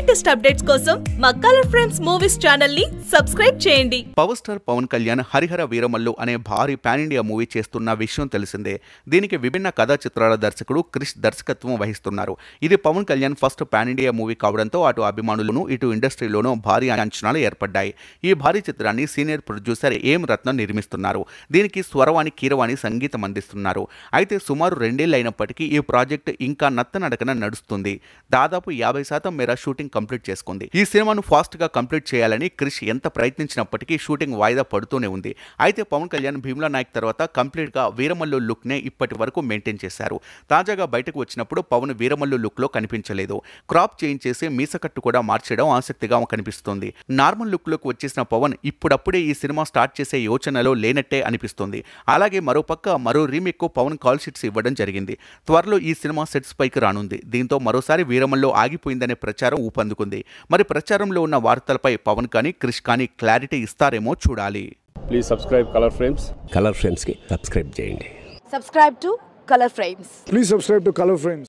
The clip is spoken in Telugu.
లేటెస్ట్ అప్డేట్స్ కోసం మా కలర్ ఫ్రెండ్స్ మూవీస్ ఛానల్ ని సబ్స్క్రైబ్ చేయండి పవర్ స్టార్ పవన్ కళ్యాణ్ హరిహర వీరమల్లు అనే భారీ పాన్ ఇండియా మూవీ చేస్తున్న విషయం తెలిసిందే దీనికి విభిన్న కథా చిత్రాల దర్శకుడు క్రిష్ దర్శకత్వం వహిస్తున్నారు ఇది Pawan Kalyan first pan India movie కావడంతో అటు అభిమానులను ఇటు ఇండస్ట్రీలోనూ భారీ అంచనాలు ఏర్పడ్డాయి ఈ భారీ చిత్రాన్ని సీనియర్ ప్రొడ్యూసర్ ఏం రత్నం నిర్మిస్తున్నారు దీనికి స్వరవాణి కీరవాణి సంగీతం అందిస్తున్నారు అయితే సుమారు రెండేళ్లైనప్పటికీ ఈ ప్రాజెక్ట్ ఇంకా నత్తనడకన నడుస్తుంది దాదాపు యాభై శాతం మేర షూటింగ్ షూటింగ్ కంప్లీట్ చేసుకుంది ఈ సినిమాను ఫాస్ట్ గా కంప్లీట్ చేయాలని క్రిష్ ఎంత ప్రయత్నించినప్పటికీ షూటింగ్ వాయిదా పడుతూనే ఉంది అయితే పవన్ కళ్యాణ్ భీమ్లా నాయక్ తర్వాత కంప్లీట్ గా వీరమల్లు లుక్ నే ఇప్పటి వరకు మెయింటైన్ చేశారు తాజాగా బయటకు వచ్చినప్పుడు పవన్ వీరమల్లు లుక్ లో కనిపించలేదు క్రాప్ చేంజ్ చేసి మీసకట్టు కూడా మార్చడం ఆసక్తిగా కనిపిస్తుంది నార్మల్ లుక్ లోకి వచ్చేసిన పవన్ ఇప్పుడప్పుడే ఈ సినిమా స్టార్ట్ చేసే యోచనలో లేనట్టే అనిపిస్తుంది అలాగే మరోపక్క మరో రీమేక్ పవన్ కాల్ షీట్స్ ఇవ్వడం జరిగింది త్వరలో ఈ సినిమా సెట్స్ పైకి రానుంది దీంతో మరోసారి వీరమల్లో ఆగిపోయిందనే ప్రచారం ఊపందుకుంది ఊపందుకుంది మరి ప్రచారంలో ఉన్న వార్తలపై పవన్ కానీ క్రిష్ కానీ క్లారిటీ ఇస్తారేమో చూడాలి please subscribe colour frames colour frames కి సబ్స్క్రైబ్ చేయండి subscribe to colour frames please subscribe to colour frames